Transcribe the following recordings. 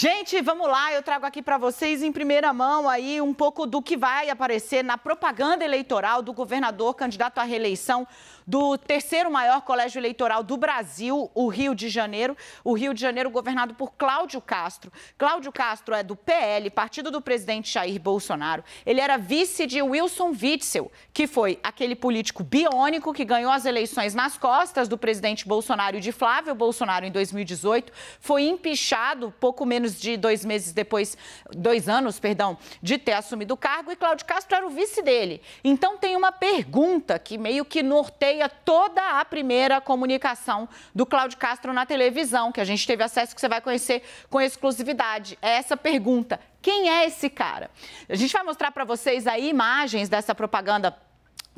Gente, vamos lá, eu trago aqui para vocês em primeira mão aí um pouco do que vai aparecer na propaganda eleitoral do governador candidato à reeleição do terceiro maior colégio eleitoral do Brasil, o Rio de Janeiro. O Rio de Janeiro governado por Cláudio Castro. Cláudio Castro é do PL, partido do presidente Jair Bolsonaro. Ele era vice de Wilson Witzel, que foi aquele político biônico que ganhou as eleições nas costas do presidente Bolsonaro e de Flávio Bolsonaro em 2018. Foi empichado pouco menos menos de dois meses depois, dois anos, perdão, de ter assumido o cargo e Cláudio Castro era o vice dele. Então tem uma pergunta que meio que norteia toda a primeira comunicação do Cláudio Castro na televisão, que a gente teve acesso, que você vai conhecer com exclusividade. É essa pergunta: quem é esse cara? A gente vai mostrar para vocês aí imagens dessa propaganda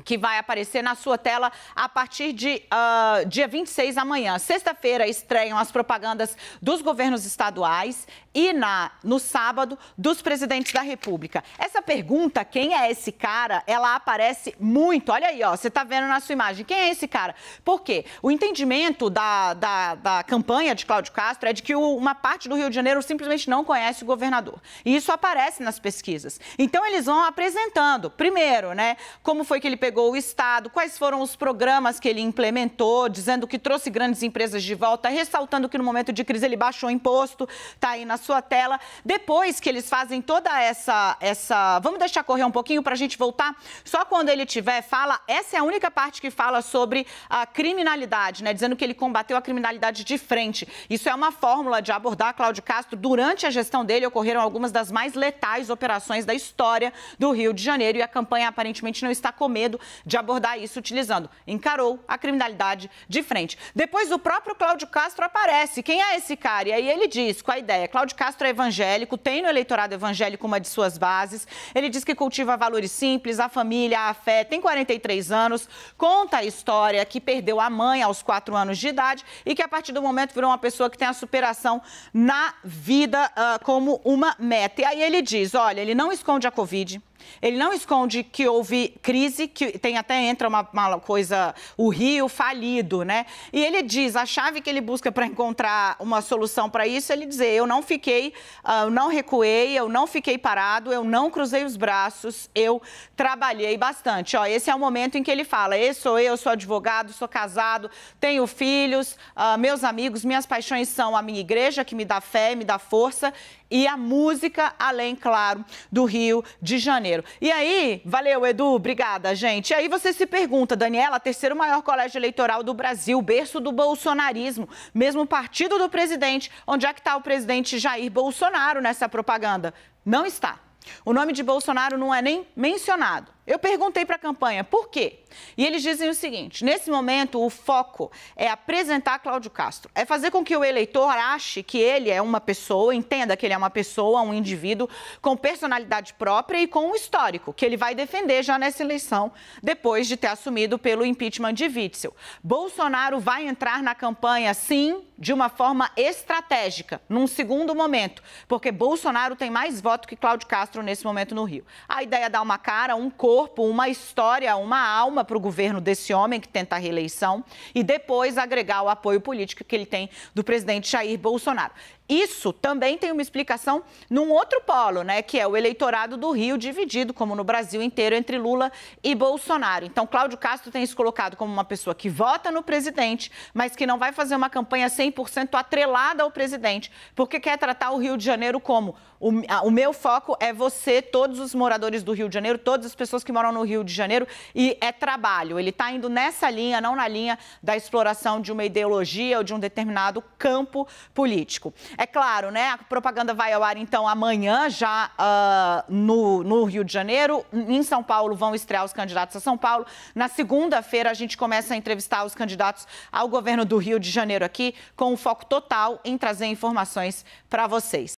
que vai aparecer na sua tela a partir de uh, dia 26 amanhã. Sexta-feira estreiam as propagandas dos governos estaduais e na no sábado dos presidentes da República. Essa pergunta, quem é esse cara? Ela aparece muito. Olha aí, ó, você está vendo na sua imagem. Quem é esse cara? Por quê? O entendimento da, da, da campanha de Cláudio Castro é de que o, uma parte do Rio de Janeiro simplesmente não conhece o governador. E isso aparece nas pesquisas. Então eles vão apresentando, primeiro, né, como foi que ele pegou pegou o Estado, quais foram os programas que ele implementou, dizendo que trouxe grandes empresas de volta, ressaltando que no momento de crise ele baixou o imposto, está aí na sua tela. Depois que eles fazem toda essa. essa... Vamos deixar correr um pouquinho para a gente voltar? Só quando ele tiver, fala. Essa é a única parte que fala sobre a criminalidade, né? Dizendo que ele combateu a criminalidade de frente. Isso é uma fórmula de abordar Cláudio Castro. Durante a gestão dele ocorreram algumas das mais letais operações da história do Rio de Janeiro e a campanha aparentemente não está com medo medo de abordar isso utilizando. Encarou a criminalidade de frente. Depois o próprio Cláudio Castro aparece. Quem é esse cara? E aí ele diz, com a ideia, Cláudio Castro é evangélico, tem no eleitorado evangélico uma de suas bases. Ele diz que cultiva valores simples, a família, a fé, tem 43 anos, conta a história que perdeu a mãe aos 4 anos de idade e que a partir do momento virou uma pessoa que tem a superação na vida uh, como uma meta. E aí ele diz, olha, ele não esconde a Covid, ele não esconde que houve crise, que tem até entra uma, uma coisa, o Rio falido, né? E ele diz, a chave que ele busca para encontrar uma solução para isso, ele dizer, eu não fiquei, ah, eu não recuei, eu não fiquei parado, eu não cruzei os braços, eu trabalhei bastante. Ó, esse é o momento em que ele fala, esse sou eu, sou advogado, sou casado, tenho filhos, ah, meus amigos, minhas paixões são a minha igreja, que me dá fé, me dá força, e a música, além, claro, do Rio de Janeiro. Janeiro. E aí, valeu, Edu, obrigada, gente. E aí você se pergunta, Daniela, terceiro maior colégio eleitoral do Brasil, berço do bolsonarismo, mesmo partido do presidente, onde é que está o presidente Jair Bolsonaro nessa propaganda? Não está. O nome de Bolsonaro não é nem mencionado. Eu perguntei para a campanha por quê? E eles dizem o seguinte: nesse momento, o foco é apresentar Cláudio Castro, é fazer com que o eleitor ache que ele é uma pessoa, entenda que ele é uma pessoa, um indivíduo com personalidade própria e com um histórico, que ele vai defender já nessa eleição, depois de ter assumido pelo impeachment de Witzel. Bolsonaro vai entrar na campanha, sim, de uma forma estratégica, num segundo momento, porque Bolsonaro tem mais voto que Cláudio Castro nesse momento no Rio. A ideia é dar uma cara, um corpo corpo, uma história, uma alma para o governo desse homem que tenta a reeleição e depois agregar o apoio político que ele tem do presidente Jair Bolsonaro isso também tem uma explicação num outro polo, né, que é o eleitorado do Rio dividido, como no Brasil inteiro, entre Lula e Bolsonaro. Então, Cláudio Castro tem se colocado como uma pessoa que vota no presidente, mas que não vai fazer uma campanha 100% atrelada ao presidente, porque quer tratar o Rio de Janeiro como o, o meu foco é você, todos os moradores do Rio de Janeiro, todas as pessoas que moram no Rio de Janeiro, e é trabalho. Ele está indo nessa linha, não na linha da exploração de uma ideologia ou de um determinado campo político. É claro, né? A propaganda vai ao ar então amanhã, já uh, no, no Rio de Janeiro. Em São Paulo vão estrear os candidatos a São Paulo. Na segunda-feira, a gente começa a entrevistar os candidatos ao governo do Rio de Janeiro aqui, com o foco total em trazer informações para vocês.